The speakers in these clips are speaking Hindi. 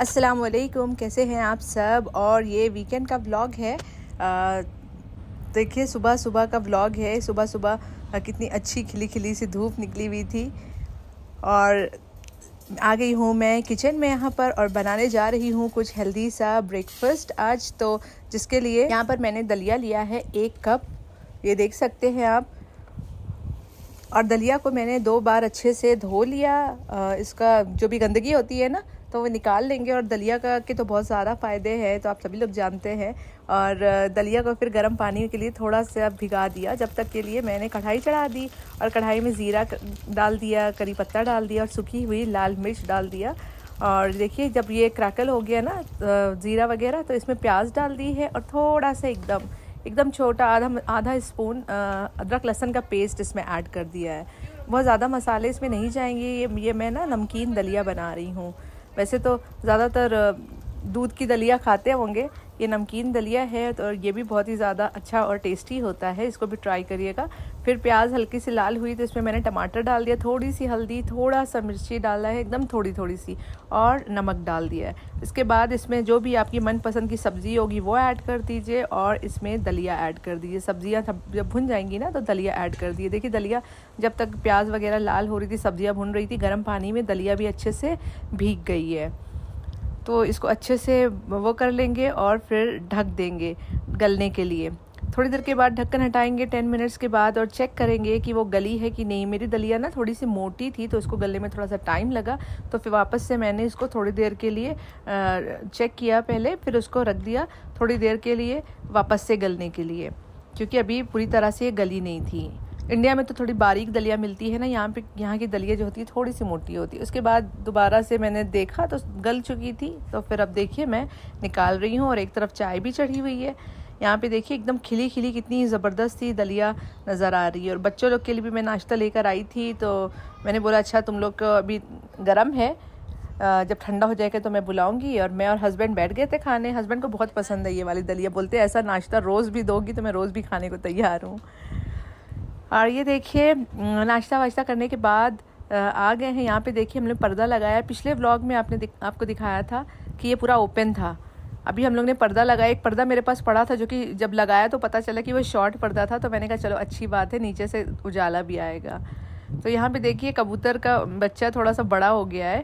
अस्सलाम वालेकुम कैसे हैं आप सब और ये वीकेंड का व्लॉग है देखिए सुबह सुबह का व्लॉग है सुबह सुबह कितनी अच्छी खिली खिली सी धूप निकली हुई थी और आ गई हूँ मैं किचन में यहाँ पर और बनाने जा रही हूँ कुछ हेल्दी सा ब्रेकफास्ट आज तो जिसके लिए यहाँ पर मैंने दलिया लिया है एक कप ये देख सकते हैं आप और दलिया को मैंने दो बार अच्छे से धो लिया इसका जो भी गंदगी होती है ना तो वो निकाल लेंगे और दलिया का के तो बहुत ज़्यादा फ़ायदे हैं तो आप सभी लोग जानते हैं और दलिया को फिर गर्म पानी के लिए थोड़ा सा भिगा दिया जब तक के लिए मैंने कढ़ाई चढ़ा दी और कढ़ाई में ज़ीरा डाल दिया करी पत्ता डाल दिया और सूखी हुई लाल मिर्च डाल दिया और देखिए जब ये क्रैकल हो गया ना ज़ीरा वगैरह तो इसमें प्याज डाल दी है और थोड़ा सा एकदम एकदम छोटा आधा आधा स्पून अदरक लहसन का पेस्ट इसमें ऐड कर दिया है बहुत ज़्यादा मसाले इसमें नहीं जाएंगे ये ये मैं ना नमकीन दलिया बना रही हूँ वैसे तो ज़्यादातर दूध की दलिया खाते होंगे ये नमकीन दलिया है तो और ये भी बहुत ही ज़्यादा अच्छा और टेस्टी होता है इसको भी ट्राई करिएगा फिर प्याज हल्की सी लाल हुई तो इसमें मैंने टमाटर डाल दिया थोड़ी सी हल्दी थोड़ा सा मिर्ची डाला है एकदम थोड़ी थोड़ी सी और नमक डाल दिया है इसके बाद इसमें जो भी आपकी मनपसंद की सब्ज़ी होगी वो ऐड कर दीजिए और इसमें दलिया ऐड कर दीजिए सब्ज़ियाँ जब भुन जाएंगी ना तो दलिया ऐड कर दिए देखिए दलिया जब तक प्याज वगैरह लाल हो रही थी सब्ज़ियाँ भुन रही थी गर्म पानी में दलिया भी अच्छे से भीग गई है तो इसको अच्छे से वो कर लेंगे और फिर ढक देंगे गलने के लिए थोड़ी देर के बाद ढक्कन हटाएंगे टेन मिनट्स के बाद और चेक करेंगे कि वो गली है कि नहीं मेरी दलिया ना थोड़ी सी मोटी थी तो इसको गलने में थोड़ा सा टाइम लगा तो फिर वापस से मैंने इसको थोड़ी देर के लिए चेक किया पहले फिर उसको रख दिया थोड़ी देर के लिए वापस से गलने के लिए क्योंकि अभी पूरी तरह से ये गली नहीं थी इंडिया में तो थोड़ी बारीक दलिया मिलती है ना यहाँ पे यहाँ की दलिया जो होती है थोड़ी सी मोटी होती है उसके बाद दोबारा से मैंने देखा तो गल चुकी थी तो फिर अब देखिए मैं निकाल रही हूँ और एक तरफ चाय भी चढ़ी हुई है यहाँ पे देखिए एकदम खिली खिली कितनी ज़बरदस्त थी दलिया नज़र आ रही है और बच्चों लोग के लिए भी मैं नाश्ता लेकर आई थी तो मैंने बोला अच्छा तुम लोग अभी गर्म है जब ठंडा हो जाएगा तो मैं बुलाऊंगी और मैं और हस्बैंड बैठ गए थे खाने हस्बैंड को बहुत पसंद है ये वाली दलिया बोलते ऐसा नाश्ता रोज़ भी दोगी तो मैं रोज़ भी खाने को तैयार हूँ और ये देखिए नाश्ता वाश्ता करने के बाद आ गए हैं यहाँ पे देखिए हमने पर्दा लगाया पिछले व्लॉग में आपने दिख, आपको दिखाया था कि ये पूरा ओपन था अभी हम लोग ने पर्दा लगाया एक पर्दा मेरे पास पड़ा था जो कि जब लगाया तो पता चला कि वो शॉर्ट पर्दा था तो मैंने कहा चलो अच्छी बात है नीचे से उजाला भी आएगा तो यहाँ पे देखिए कबूतर का बच्चा थोड़ा सा बड़ा हो गया है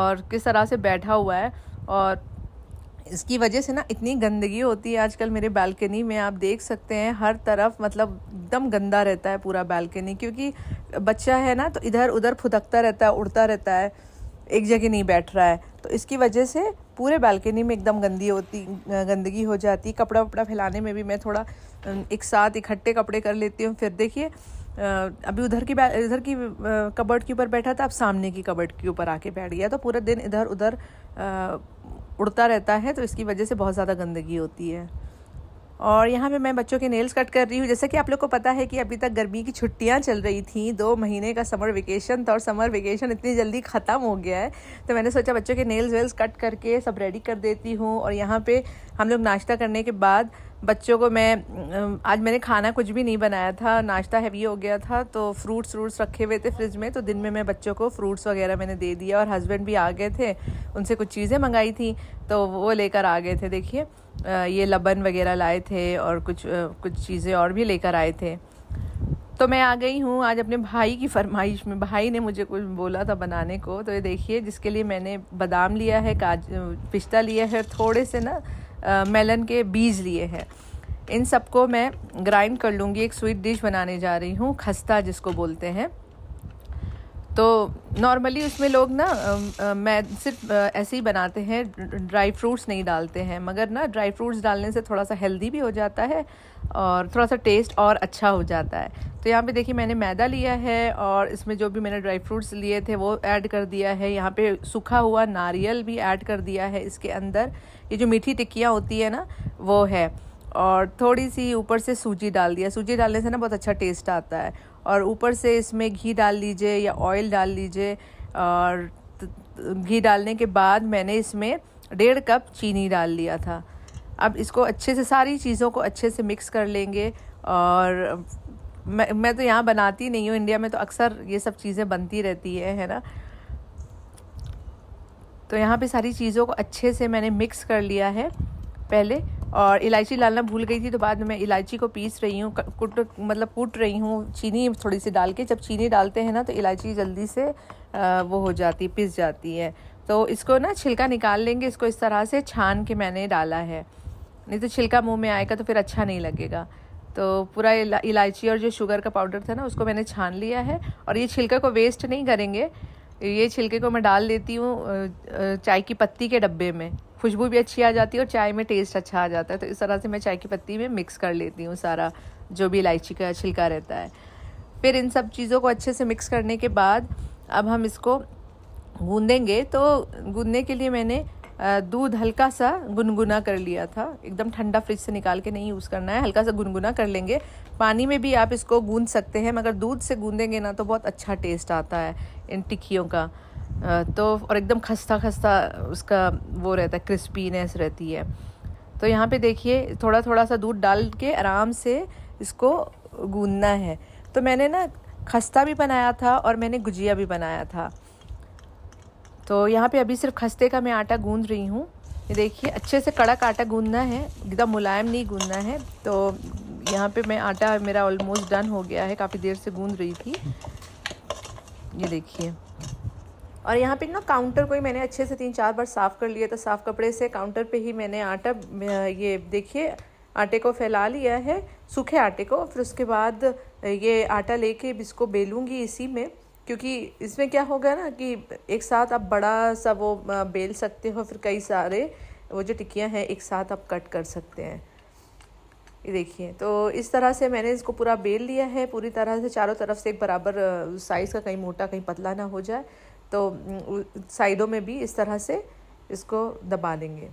और किस तरह से बैठा हुआ है और इसकी वजह से ना इतनी गंदगी होती है आजकल मेरे बालकनी में आप देख सकते हैं हर तरफ मतलब एकदम गंदा रहता है पूरा बालकनी क्योंकि बच्चा है ना तो इधर उधर फुदकता रहता है उड़ता रहता है एक जगह नहीं बैठ रहा है तो इसकी वजह से पूरे बालकनी में एकदम गंदी होती गंदगी हो जाती कपड़ा वपड़ा फैलाने में भी मैं थोड़ा एक साथ इकट्ठे कपड़े कर लेती हूँ फिर देखिए अभी उधर की इधर की कबर्ड के ऊपर बैठा था अब सामने की कबर्ड के ऊपर आके बैठ गया तो पूरा दिन इधर उधर उड़ता रहता है तो इसकी वजह से बहुत ज़्यादा गंदगी होती है और यहाँ पे मैं बच्चों के नेल्स कट कर रही हूँ जैसे कि आप लोग को पता है कि अभी तक गर्मी की छुट्टियाँ चल रही थी दो महीने का समर वेकेशन था और समर वेकेशन इतनी जल्दी ख़त्म हो गया है तो मैंने सोचा बच्चों के नेल्स वेल्स कट करके सब रेडी कर देती हूँ और यहाँ पे हम लोग नाश्ता करने के बाद बच्चों को मैं आज मैंने खाना कुछ भी नहीं बनाया था नाश्ता हैवी हो गया था तो फ्रूट्स व्रूट्स रखे हुए थे फ्रिज में तो दिन में मैं बच्चों को फ्रूट्स वगैरह मैंने दे दिया और हस्बैंड भी आ गए थे उनसे कुछ चीज़ें मंगाई थी तो वो लेकर आ गए थे देखिए ये लबन वगैरह लाए थे और कुछ कुछ चीज़ें और भी लेकर आए थे तो मैं आ गई हूँ आज अपने भाई की फरमाइश में भाई ने मुझे कुछ बोला था बनाने को तो ये देखिए जिसके लिए मैंने बादाम लिया है काज पिस्ता लिया है थोड़े से ना मेलन के बीज लिए हैं इन सबको मैं ग्राइंड कर लूँगी एक स्वीट डिश बनाने जा रही हूँ खस्ता जिसको बोलते हैं तो नॉर्मली उसमें लोग ना मैं सिर्फ ऐसे ही बनाते हैं ड्राई फ्रूट्स नहीं डालते हैं मगर ना ड्राई फ्रूट्स डालने से थोड़ा सा हेल्दी भी हो जाता है और थोड़ा सा टेस्ट और अच्छा हो जाता है तो यहाँ पे देखिए मैंने मैदा लिया है और इसमें जो भी मैंने ड्राई फ्रूट्स लिए थे वो ऐड कर दिया है यहाँ पे सूखा हुआ नारियल भी ऐड कर दिया है इसके अंदर ये जो मीठी टिक्कियाँ होती है ना वो है और थोड़ी सी ऊपर से सूजी डाल दिया सूजी डालने से ना बहुत अच्छा टेस्ट आता है और ऊपर से इसमें घी डाल लीजिए या ऑयल डाल लीजिए और घी डालने के बाद मैंने इसमें डेढ़ कप चीनी डाल लिया था अब इसको अच्छे से सारी चीज़ों को अच्छे से मिक्स कर लेंगे और मैं मैं तो यहाँ बनाती नहीं हूँ इंडिया में तो अक्सर ये सब चीज़ें बनती रहती है है ना तो यहाँ पे सारी चीज़ों को अच्छे से मैंने मिक्स कर लिया है पहले और इलायची डालना भूल गई थी तो बाद में मैं इलायची को पीस रही हूँ कुट मतलब कूट रही हूँ चीनी थोड़ी सी डाल के जब चीनी डालते हैं ना तो इलायची जल्दी से वो हो जाती पिस जाती है तो इसको ना छिलका निकाल लेंगे इसको इस तरह से छान के मैंने डाला है नहीं तो छिलका मुंह में आएगा तो फिर अच्छा नहीं लगेगा तो पूरा इलायची और जो शुगर का पाउडर था ना उसको मैंने छान लिया है और ये छिलका को वेस्ट नहीं करेंगे ये छिलके को मैं डाल देती हूँ चाय की पत्ती के डब्बे में खुशबू भी अच्छी आ जाती है और चाय में टेस्ट अच्छा आ जाता है तो इस तरह से मैं चाय की पत्ती में मिक्स कर लेती हूँ सारा जो भी इलायची का छिलका रहता है फिर इन सब चीज़ों को अच्छे से मिक्स करने के बाद अब हम इसको गूंदेंगे तो गूंदने के लिए मैंने दूध हल्का सा गुनगुना कर लिया था एकदम ठंडा फ्रिज से निकाल के नहीं यूज़ करना है हल्का सा गुनगुना कर लेंगे पानी में भी आप इसको गूंद सकते हैं मगर दूध से गूंदेंगे ना तो बहुत अच्छा टेस्ट आता है इन टिक्कियों का तो और एकदम खस्ता खस्ता उसका वो रहता है क्रिस्पीनेस रहती है तो यहाँ पे देखिए थोड़ा थोड़ा सा दूध डाल के आराम से इसको गूंदना है तो मैंने ना खस्ता भी बनाया था और मैंने गुजिया भी बनाया था तो यहाँ पे अभी सिर्फ खस्ते का मैं आटा गूंद रही हूँ ये देखिए अच्छे से कड़क आटा गूंदना है एकदम मुलायम नहीं गूंदना है तो यहाँ पे मैं आटा मेरा ऑलमोस्ट डन हो गया है काफ़ी देर से गूंद रही थी ये देखिए और यहाँ पे ना काउंटर को ही मैंने अच्छे से तीन चार बार साफ़ कर लिया तो साफ़ कपड़े से काउंटर पे ही मैंने आटा ये देखिए आटे को फैला लिया है सूखे आटे को फिर उसके बाद ये आटा लेके इसको बेलूँगी इसी में क्योंकि इसमें क्या होगा ना कि एक साथ आप बड़ा सा वो बेल सकते हो फिर कई सारे वो जो टिक्कियाँ हैं एक साथ आप कट कर सकते हैं ये देखिए तो इस तरह से मैंने इसको पूरा बेल लिया है पूरी तरह से चारों तरफ से एक बराबर साइज़ का कहीं मोटा कहीं पतला ना हो जाए तो साइडों में भी इस तरह से इसको दबा देंगे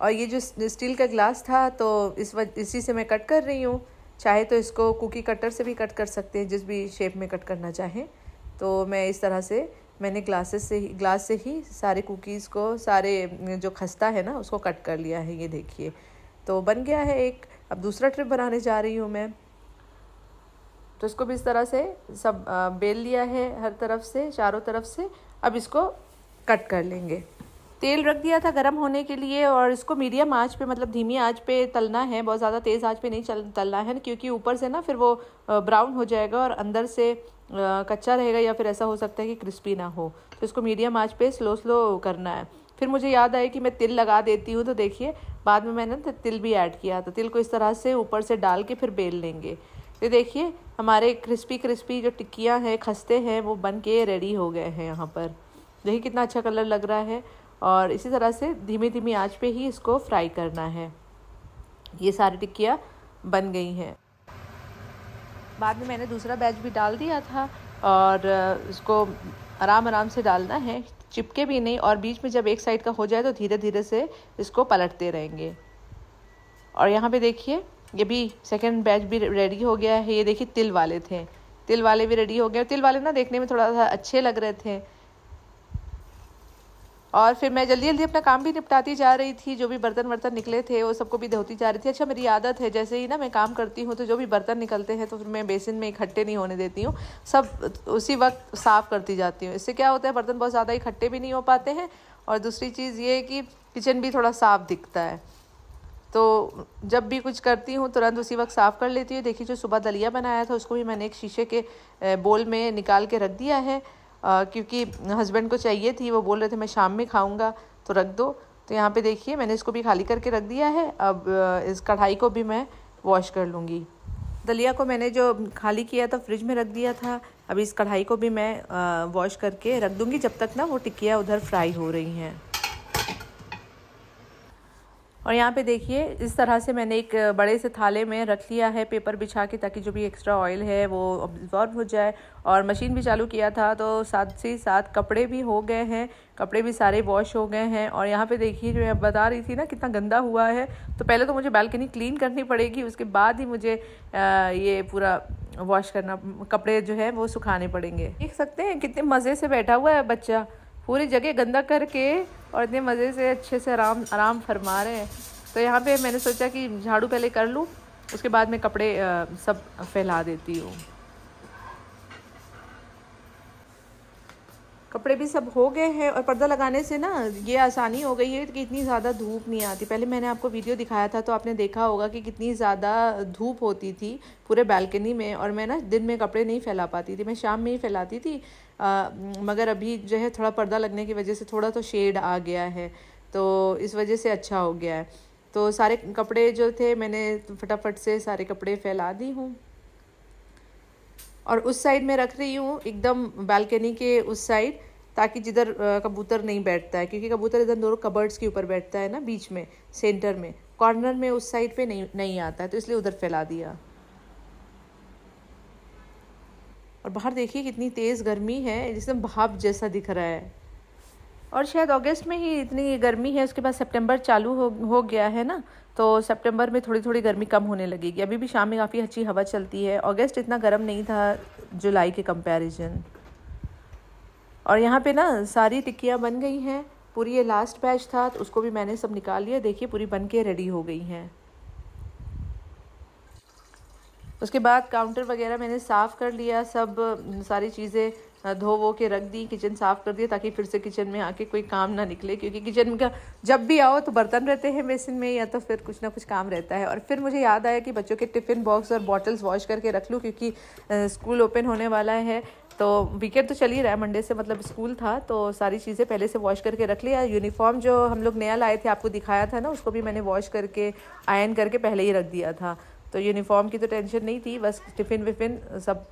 और ये जो स्टील का ग्लास था तो इस वजह इसी से मैं कट कर रही हूँ चाहे तो इसको कुकी कटर से भी कट कर सकते हैं जिस भी शेप में कट करना चाहें तो मैं इस तरह से मैंने ग्लासेस से ही ग्लास से ही सारे कुकीज़ को सारे जो खस्ता है ना उसको कट कर लिया है ये देखिए तो बन गया है एक अब दूसरा ट्रिप बनाने जा रही हूँ मैं तो इसको भी इस तरह से सब बेल लिया है हर तरफ से चारों तरफ से अब इसको कट कर लेंगे तेल रख दिया था गर्म होने के लिए और इसको मीडियम आँच पे मतलब धीमी आँच पे तलना है बहुत ज़्यादा तेज़ आँच पे नहीं चल तलना है क्योंकि ऊपर से ना फिर वो ब्राउन हो जाएगा और अंदर से कच्चा रहेगा या फिर ऐसा हो सकता है कि क्रिस्पी ना हो तो इसको मीडियम आँच पे स्लो स्लो करना है फिर मुझे याद आया कि मैं तिल लगा देती हूँ तो देखिए बाद में मैंने तो तिल भी ऐड किया तो तिल को इस तरह से ऊपर से डाल के फिर बेल लेंगे तो देखिए हमारे क्रिस्पी क्रिस्पी जो टिक्कियाँ हैं खस्ते हैं वो बन के रेडी हो गए हैं यहाँ पर देखिए कितना अच्छा कलर लग रहा है और इसी तरह से धीमी धीमी आंच पे ही इसको फ्राई करना है ये सारी टिक्कियाँ बन गई हैं बाद में मैंने दूसरा बैच भी डाल दिया था और इसको आराम आराम से डालना है चिपके भी नहीं और बीच में जब एक साइड का हो जाए तो धीरे धीरे से इसको पलटते रहेंगे और यहाँ पे देखिए ये भी सेकंड बैच भी रेडी हो गया है ये देखिए तिल वाले थे तिल वाले भी रेडी हो गए तिल वाले ना देखने में थोड़ा सा अच्छे लग रहे थे और फिर मैं जल्दी जल्दी अपना काम भी निपटाती जा रही थी जो भी बर्तन वर्तन निकले थे वो सबको भी धोती जा रही थी अच्छा मेरी आदत है जैसे ही ना मैं काम करती हूँ तो जो भी बर्तन निकलते हैं तो फिर मैं बेसिन में इकट्ठे नहीं होने देती हूँ सब उसी वक्त साफ़ करती जाती हूँ इससे क्या होता है बर्तन बहुत ज़्यादा इकट्ठे भी नहीं हो पाते हैं और दूसरी चीज़ ये है कि किचन भी थोड़ा साफ़ दिखता है तो जब भी कुछ करती हूँ तुरंत उसी वक्त साफ़ कर लेती हूँ देखिए जो सुबह दलिया बनाया था उसको भी मैंने एक शीशे के बोल में निकाल के रख दिया है क्योंकि हस्बैंड को चाहिए थी वो बोल रहे थे मैं शाम में खाऊँगा तो रख दो तो यहाँ पे देखिए मैंने इसको भी खाली करके रख दिया है अब इस कढ़ाई को भी मैं वॉश कर लूँगी दलिया को मैंने जो खाली किया था फ्रिज में रख दिया था अब इस कढ़ाई को भी मैं वॉश करके रख दूँगी जब तक ना वो टिकिया उधर फ्राई हो रही हैं और यहाँ पे देखिए इस तरह से मैंने एक बड़े से थाले में रख लिया है पेपर बिछा के ताकि जो भी एक्स्ट्रा ऑयल है वो ऑब्जॉर्व हो जाए और मशीन भी चालू किया था तो साथ से साथ कपड़े भी हो गए हैं कपड़े भी सारे वॉश हो गए हैं और यहाँ पे देखिए जो मैं बता रही थी ना कितना गंदा हुआ है तो पहले तो मुझे बैल्कनी क्लीन करनी पड़ेगी उसके बाद ही मुझे ये पूरा वॉश करना कपड़े जो है वो सुखाने पड़ेंगे देख सकते हैं कितने मज़े से बैठा हुआ है बच्चा पूरी जगह गंदा करके और इतने मज़े से अच्छे से आराम आराम फरमा रहे हैं तो यहाँ पे मैंने सोचा कि झाड़ू पहले कर लूँ उसके बाद मैं कपड़े सब फैला देती हूँ कपड़े भी सब हो गए हैं और पर्दा लगाने से ना ये आसानी हो गई है कि इतनी ज़्यादा धूप नहीं आती पहले मैंने आपको वीडियो दिखाया था तो आपने देखा होगा कि कितनी ज़्यादा धूप होती थी पूरे बालकनी में और मैं ना दिन में कपड़े नहीं फैला पाती थी मैं शाम में ही फैलाती थी आ, मगर अभी जो है थोड़ा पर्दा लगने की वजह से थोड़ा तो शेड आ गया है तो इस वजह से अच्छा हो गया है तो सारे कपड़े जो थे मैंने फटाफट से सारे कपड़े फैला दी हूँ और उस साइड में रख रही हूँ एकदम बालकनी के उस साइड ताकि जिधर कबूतर नहीं बैठता है क्योंकि कबूतर इधर दोनों कबर्ड्स के ऊपर बैठता है ना बीच में सेंटर में कॉर्नर में उस साइड पे नहीं नहीं आता है तो इसलिए उधर फैला दिया और बाहर देखिए कितनी तेज़ गर्मी है जिसमें भाप जैसा दिख रहा है और शायद अगस्त में ही इतनी गर्मी है उसके बाद सितंबर चालू हो हो गया है ना तो सितंबर में थोड़ी थोड़ी गर्मी कम होने लगेगी अभी भी शाम में काफ़ी अच्छी हवा चलती है अगस्त इतना गर्म नहीं था जुलाई के कंपैरिजन और यहाँ पे ना सारी टिक्कियाँ बन गई हैं पूरी ये लास्ट बैच था तो उसको भी मैंने सब निकाल लिया देखिए पूरी बन के रेडी हो गई हैं उसके बाद काउंटर वगैरह मैंने साफ़ कर लिया सब सारी चीज़ें धो वो के रख दी किचन साफ़ कर दिया ताकि फिर से किचन में आके कोई काम ना निकले क्योंकि किचन का जब भी आओ तो बर्तन रहते हैं बेसिन में या तो फिर कुछ ना कुछ काम रहता है और फिर मुझे याद आया कि बच्चों के टिफ़िन बॉक्स और बॉटल्स वॉश करके रख लूँ क्योंकि स्कूल ओपन होने वाला है तो वीकेंड तो चल ही रहा है मंडे से मतलब स्कूल था तो सारी चीज़ें पहले से वॉश करके रख लिया यूनिफॉर्म जो हम लोग नया लाए थे आपको दिखाया था ना उसको भी मैंने वॉश करके आयन करके पहले ही रख दिया था तो यूनिफॉर्म की तो टेंशन नहीं थी बस टिफ़िन विफिन सब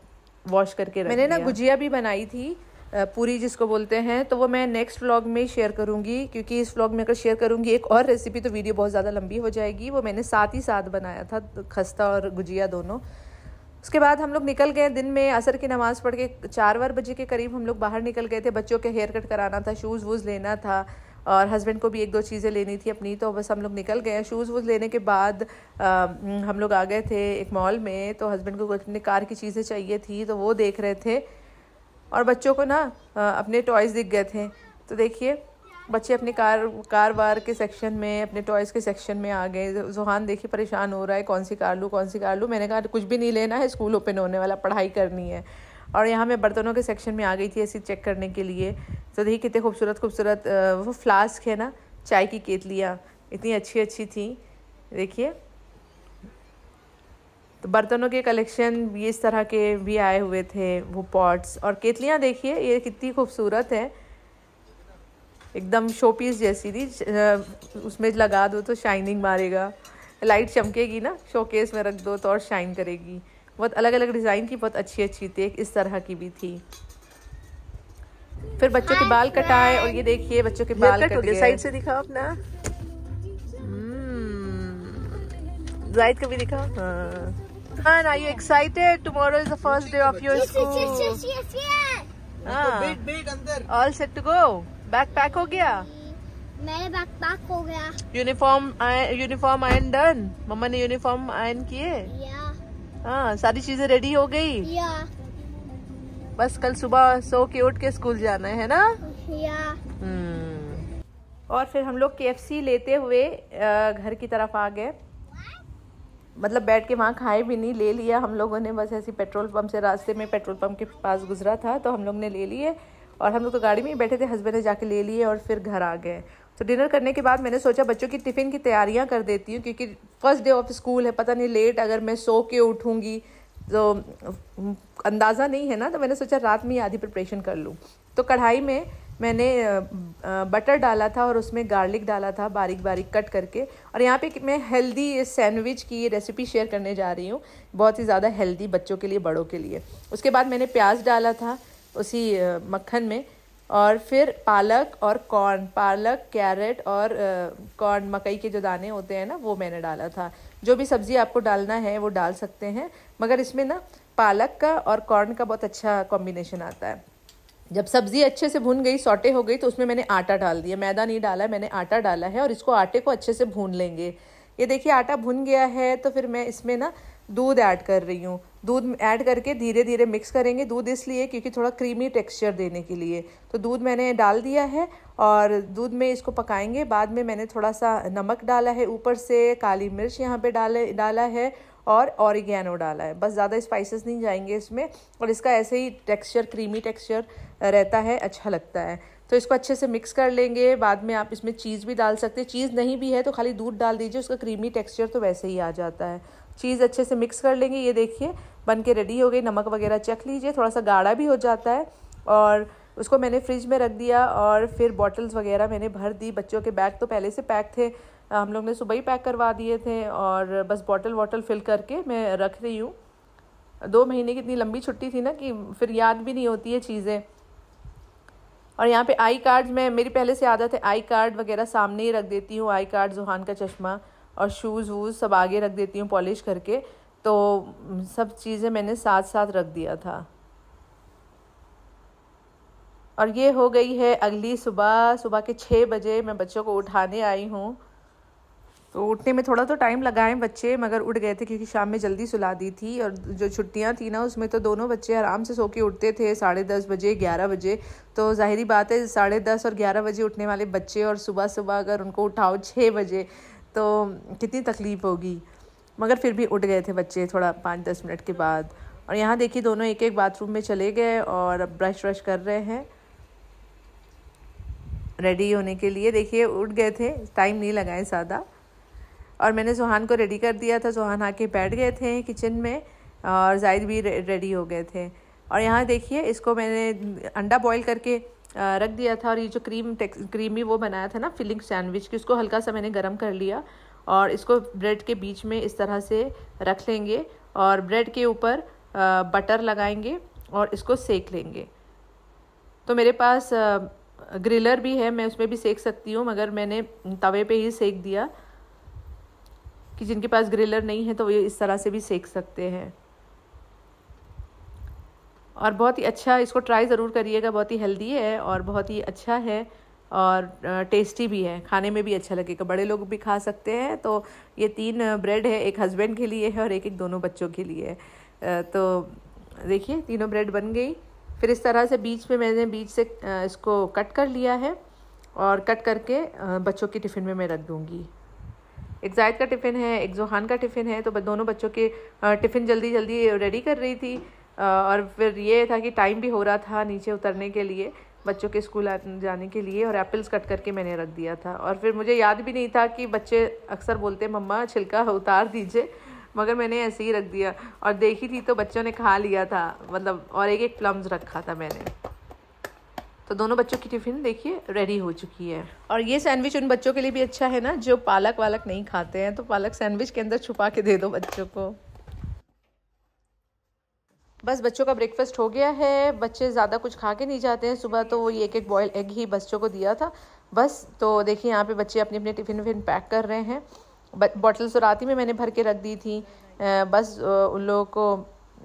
वॉश करके मैंने ना गुजिया भी बनाई थी पूरी जिसको बोलते हैं तो वो मैं नेक्स्ट व्लॉग में शेयर करूँगी क्योंकि इस व्लॉग में अगर शेयर करूँगी एक और रेसिपी तो वीडियो बहुत ज़्यादा लंबी हो जाएगी वो मैंने साथ ही साथ बनाया था खस्ता और गुजिया दोनों उसके बाद हम लोग निकल गए दिन में असर की नमाज़ पढ़ के चार बजे के करीब हम लोग बाहर निकल गए थे बच्चों के हेयर कट कराना था शूज़ वूज़ लेना था और हस्बैंड को भी एक दो चीज़ें लेनी थी अपनी तो बस हम लोग निकल गए शूज़ वूज़ लेने के बाद आ, हम लोग आ गए थे एक मॉल में तो हस्बैंड को अपने कार की चीज़ें चाहिए थी तो वो देख रहे थे और बच्चों को ना अपने टॉयज़ दिख गए थे तो देखिए बच्चे अपने कार कार वार के सेक्शन में अपने टॉयज़ के सेक्शन में आ गए जुहान देखिए परेशान हो रहा है कौन सी कार लूँ कौन सी कार लूँ मैंने कहा कुछ भी नहीं लेना है स्कूल ओपन होने वाला पढ़ाई करनी है और यहाँ मैं बर्तनों के सेक्शन में आ गई थी ऐसी चेक करने के लिए तो देखिए कितने खूबसूरत खूबसूरत वो फ्लास्क है ना चाय की केतलियाँ इतनी अच्छी अच्छी थी देखिए तो बर्तनों के कलेक्शन भी इस तरह के भी आए हुए थे वो पॉट्स और केतलियाँ देखिए ये कितनी खूबसूरत है एकदम शोपीस जैसी थी उसमें लगा दो तो शाइनिंग मारेगा लाइट चमकेगी ना शोकेस में रख दो तो और शाइन करेगी बहुत अलग अलग डिज़ाइन थी बहुत अच्छी अच्छी थी इस तरह की भी थी फिर बच्चों के हाँ, बाल हाँ। कटाए और ये देखिए बच्चों के बाल कट गए साइड से दिखाओ अपना हम्म। जाहिद को भी दिखाओ हाँ are you excited tomorrow is the first day of your school all set to go bag हो गया मेरा बैग हो गया uniform uniform iron done mamma ने यूनिफॉर्म आयन किए yeah. हाँ सारी चीजें रेडी हो गई या बस कल सुबह सो के उठ के स्कूल जाना है ना या हम्म। और फिर हम लोग के लेते हुए घर की तरफ आ गए मतलब बैठ के वहाँ खाए भी नहीं ले लिया हम लोगों ने बस ऐसे पेट्रोल पंप से रास्ते में पेट्रोल पंप के पास गुजरा था तो हम लोग ने ले लिए और हम लोग तो गाड़ी में ही बैठे थे हस्बैंड ने जाके ले लिए और फिर घर आ गए तो डिनर करने के बाद मैंने सोचा बच्चों की टिफ़िन की तैयारियाँ कर देती हूँ क्योंकि फर्स्ट डे ऑफ स्कूल है पता नहीं लेट अगर मैं सो के उठूँगी तो अंदाज़ा नहीं है ना तो मैंने सोचा रात में ही आधी प्रिपरेशन कर लूँ तो कढ़ाई में मैंने बटर डाला था और उसमें गार्लिक डाला था बारीक बारीक कट करके और यहाँ पे मैं हेल्दी सैंडविच की रेसिपी शेयर करने जा रही हूँ बहुत ही ज़्यादा हेल्दी बच्चों के लिए बड़ों के लिए उसके बाद मैंने प्याज डाला था उसी मक्खन में और फिर पालक और कॉर्न पालक कैरेट और कॉर्न मकई के जो दाने होते हैं ना वो मैंने डाला था जो भी सब्ज़ी आपको डालना है वो डाल सकते हैं मगर इसमें ना पालक का और कॉर्न का बहुत अच्छा कॉम्बिनेशन आता है जब सब्ज़ी अच्छे से भून गई सोटे हो गई तो उसमें मैंने आटा डाल दिया मैदा नहीं डाला मैंने आटा डाला है और इसको आटे को अच्छे से भून लेंगे ये देखिए आटा भुन गया है तो फिर मैं इसमें ना दूध ऐड कर रही हूँ दूध ऐड करके धीरे धीरे मिक्स करेंगे दूध इसलिए क्योंकि थोड़ा क्रीमी टेक्सचर देने के लिए तो दूध मैंने डाल दिया है और दूध में इसको पकाएंगे बाद में मैंने थोड़ा सा नमक डाला है ऊपर से काली मिर्च यहाँ पे डाले डाला है और ऑरिगेनो डाला है बस ज़्यादा स्पाइसेस नहीं जाएंगे इसमें और इसका ऐसे ही टेक्स्चर क्रीमी टेक्स्चर रहता है अच्छा लगता है तो इसको अच्छे से मिक्स कर लेंगे बाद में आप इसमें चीज़ भी डाल सकते हैं चीज़ नहीं भी है तो खाली दूध डाल दीजिए उसका क्रीमी टेक्स्चर तो वैसे ही आ जाता है चीज़ अच्छे से मिक्स कर लेंगे ये देखिए बन के रेडी हो गई नमक वगैरह चख लीजिए थोड़ा सा गाढ़ा भी हो जाता है और उसको मैंने फ्रिज में रख दिया और फिर बॉटल्स वगैरह मैंने भर दी बच्चों के बैग तो पहले से पैक थे हम लोग ने सुबह ही पैक करवा दिए थे और बस बॉटल वाटल फिल करके मैं रख रही हूँ दो महीने की इतनी लंबी छुट्टी थी ना कि फिर याद भी नहीं होती है चीज़ें और यहाँ पे आई कार्ड्स में मेरी पहले से आदत है आई कार्ड वगैरह सामने ही रख देती हूँ आई कार्ड जुहान का चश्मा और शूज़ वूज़ सब आगे रख देती हूँ पॉलिश करके तो सब चीज़ें मैंने साथ साथ रख दिया था और ये हो गई है अगली सुबह सुबह के छः बजे मैं बच्चों को उठाने आई हूँ तो उठने में थोड़ा तो टाइम लगाए बच्चे मगर उठ गए थे क्योंकि शाम में जल्दी सुला दी थी और जो छुट्टियां थी ना उसमें तो दोनों बच्चे आराम से सो के उठते थे साढ़े दस बजे ग्यारह बजे तो ज़ाहरी बात है साढ़े दस और ग्यारह बजे उठने वाले बच्चे और सुबह सुबह अगर उनको उठाओ छः बजे तो कितनी तकलीफ़ होगी मगर फिर भी उठ गए थे बच्चे थोड़ा पाँच दस मिनट के बाद और यहाँ देखिए दोनों एक एक बाथरूम में चले गए और ब्रश व्रश कर रहे हैं रेडी होने के लिए देखिए उठ गए थे टाइम नहीं लगाए ज़्यादा और मैंने सुहान को रेडी कर दिया था सुहान आके बैठ गए थे किचन में और जाहिर भी रेडी हो गए थे और यहाँ देखिए इसको मैंने अंडा बॉईल करके रख दिया था और ये जो क्रीम क्रीमी वो बनाया था ना फिलिंग सैंडविच की उसको हल्का सा मैंने गर्म कर लिया और इसको ब्रेड के बीच में इस तरह से रख लेंगे और ब्रेड के ऊपर बटर लगाएंगे और इसको सेक लेंगे तो मेरे पास ग्रिलर भी है मैं उसमें भी सेक सकती हूँ मगर मैंने तवे पे ही सेक दिया कि जिनके पास ग्रिलर नहीं है तो वो इस तरह से भी सेक सकते हैं और बहुत ही अच्छा इसको ट्राई ज़रूर करिएगा बहुत ही हेल्दी है और बहुत ही अच्छा है और टेस्टी भी है खाने में भी अच्छा लगेगा बड़े लोग भी खा सकते हैं तो ये तीन ब्रेड है एक हस्बैंड के लिए है और एक एक दोनों बच्चों के लिए है तो देखिए तीनों ब्रेड बन गई फिर इस तरह से बीच में मैंने बीच से इसको कट कर लिया है और कट करके बच्चों के टिफ़िन में मैं रख दूँगी एक जायद का टिफ़िन है एक जोहान का टिफ़िन है तो दोनों बच्चों के टिफ़िन जल्दी जल्दी रेडी कर रही थी और फिर ये था कि टाइम भी हो रहा था नीचे उतरने के लिए बच्चों के स्कूल जाने के लिए और एप्पल्स कट करके मैंने रख दिया था और फिर मुझे याद भी नहीं था कि बच्चे अक्सर बोलते मम्मा छिलका उतार दीजिए मगर मैंने ऐसे ही रख दिया और देखी थी तो बच्चों ने खा लिया था मतलब और एक एक प्लम्स रखा था मैंने तो दोनों बच्चों की टिफ़िन देखिए रेडी हो चुकी है और ये सैंडविच उन बच्चों के लिए भी अच्छा है ना जो पालक वालक नहीं खाते हैं तो पालक सैंडविच के अंदर छुपा के दे दो बच्चों को बस बच्चों का ब्रेकफास्ट हो गया है बच्चे ज़्यादा कुछ खा के नहीं जाते हैं सुबह तो वो एक एक बॉयल एग ही बच्चों को दिया था बस तो देखिए यहाँ पे बच्चे अपने अपने टिफ़िन विफिन पैक कर रहे हैं बॉटल्स रात ही में मैंने भर के रख दी थी बस उन लोगों को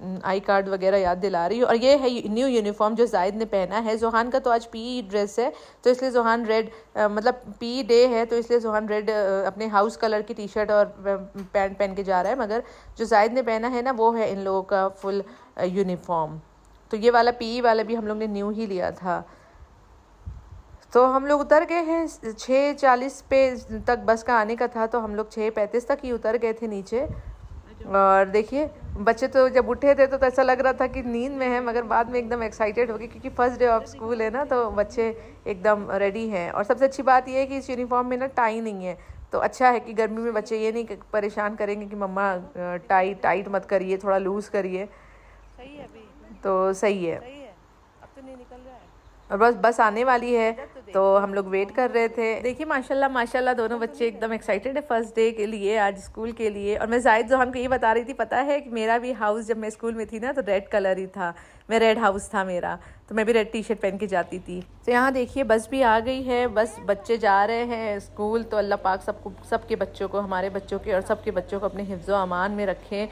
हम्म, आई कार्ड वगैरह याद दिला रही हूँ और ये है न्यू यूनिफॉर्म जो जायद ने पहना है जोहान का तो आज पी ड्रेस e है तो इसलिए जोहान रेड मतलब पी डे e है तो इसलिए जोहान रेड अपने हाउस कलर की टी शर्ट और पैंट पहन के जा रहा है मगर जो जायद ने पहना है ना वो है इन लोगों का फुल यूनिफॉर्म तो ये वाला पी e वाला भी हम लोग ने न्यू ही लिया था तो हम लोग उतर गए हैं छः चालीस पे तक बस का आने का था तो हम लोग छः पैंतीस तक ही उतर गए थे नीचे और देखिए बच्चे तो जब उठे थे तो, तो ऐसा लग रहा था कि नींद में है मगर बाद में एकदम एक्साइटेड हो गए क्योंकि फर्स्ट डे ऑफ स्कूल है ना तो बच्चे एकदम रेडी हैं और सबसे अच्छी बात यह है कि इस यूनिफॉर्म में ना टाई नहीं है तो अच्छा है कि गर्मी में बच्चे ये नहीं परेशान करेंगे कि मम्मा टाई टाइट मत करिए थोड़ा लूज़ करिए तो सही सही है। अब तो नहीं निकल रहा है और बस बस आने वाली है तो हम लोग वेट कर रहे थे देखिए माशाल्लाह माशाल्लाह दोनों बच्चे एकदम एक्साइटेड है फर्स्ट डे के लिए आज स्कूल के लिए और मैं जाहिद जोहान को ये बता रही थी पता है कि मेरा भी हाउस जब मैं स्कूल में थी ना तो रेड कलर ही था मैं रेड हाउस था मेरा तो मैं भी रेड टी शर्ट पहन के जाती थी तो यहाँ देखिए बस भी आ गई है बस बच्चे जा रहे हैं स्कूल तो अल्लाह पाक सबको सबके बच्चों को हमारे बच्चों के और सबके बच्चों को अपने हिफ्ज़ अमान में रखें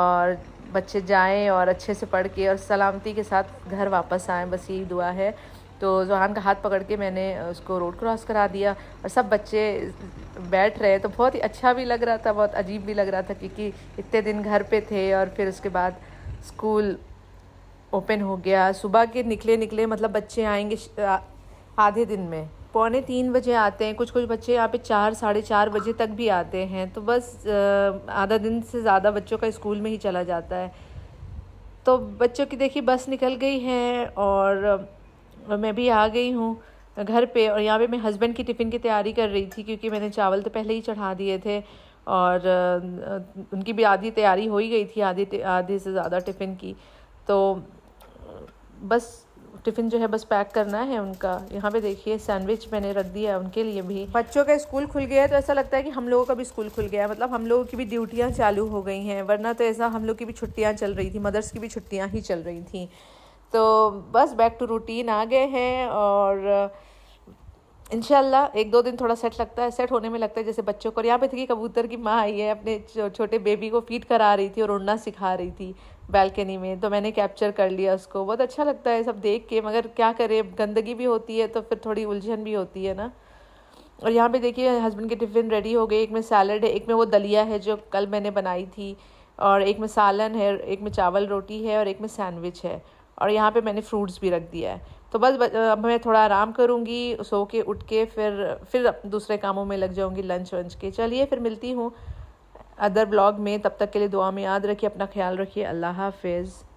और बच्चे जाएं और अच्छे से पढ़ के और सलामती के साथ घर वापस आएं बस यही दुआ है तो जहान का हाथ पकड़ के मैंने उसको रोड क्रॉस करा दिया और सब बच्चे बैठ रहे तो बहुत ही अच्छा भी लग रहा था बहुत अजीब भी लग रहा था क्योंकि इतने दिन घर पे थे और फिर उसके बाद स्कूल ओपन हो गया सुबह के निकले निकले मतलब बच्चे आएंगे आधे दिन में पौने तीन बजे आते हैं कुछ कुछ बच्चे यहाँ पे चार साढ़े चार बजे तक भी आते हैं तो बस आधा दिन से ज़्यादा बच्चों का स्कूल में ही चला जाता है तो बच्चों की देखिए बस निकल गई है और और मैं भी आ गई हूँ घर पे और यहाँ पे मैं हस्बैंड की टिफ़िन की तैयारी कर रही थी क्योंकि मैंने चावल तो पहले ही चढ़ा दिए थे और उनकी भी आधी तैयारी हो ही गई थी आधी आधे से ज़्यादा टिफ़िन की तो बस टिफ़िन जो है बस पैक करना है उनका यहाँ पे देखिए सैंडविच मैंने रख दिया है उनके लिए भी बच्चों का स्कूल खुल गया है तो ऐसा लगता है कि हम लोगों का भी स्कूल खुल गया है मतलब हम लोगों की भी ड्यूटियाँ चालू हो गई हैं वरना तो ऐसा हम लोग की भी छुट्टियाँ चल रही थी मदर्स की भी छुट्टियाँ ही चल रही थी तो बस बैक टू रूटीन आ गए हैं और इनशाला एक दो दिन थोड़ा सेट लगता है सेट होने में लगता है जैसे बच्चों को यहाँ पे थी कबूतर की माँ आई है अपने छोटे बेबी को फीड करा रही थी और उड़ना सिखा रही थी बैल्कनी में तो मैंने कैप्चर कर लिया उसको बहुत अच्छा लगता है सब देख के मगर क्या करें गंदगी भी होती है तो फिर थोड़ी उलझन भी होती है ना और यहाँ पे देखिए हस्बैंड के टिफ़िन रेडी हो गए एक में सैलड है एक में वो दलिया है जो कल मैंने बनाई थी और एक में सालन है एक में चावल रोटी है और एक में सैंडविच है और यहाँ पे मैंने फ्रूट्स भी रख दिया है तो बस अब मैं थोड़ा आराम करूँगी सो के उठ के फिर फिर दूसरे कामों में लग जाऊँगी लंच वंच के चलिए फिर मिलती हूँ अदर ब्लॉग में तब तक के लिए दुआ में याद रखिए अपना ख्याल रखिए अल्लाह हाफिज़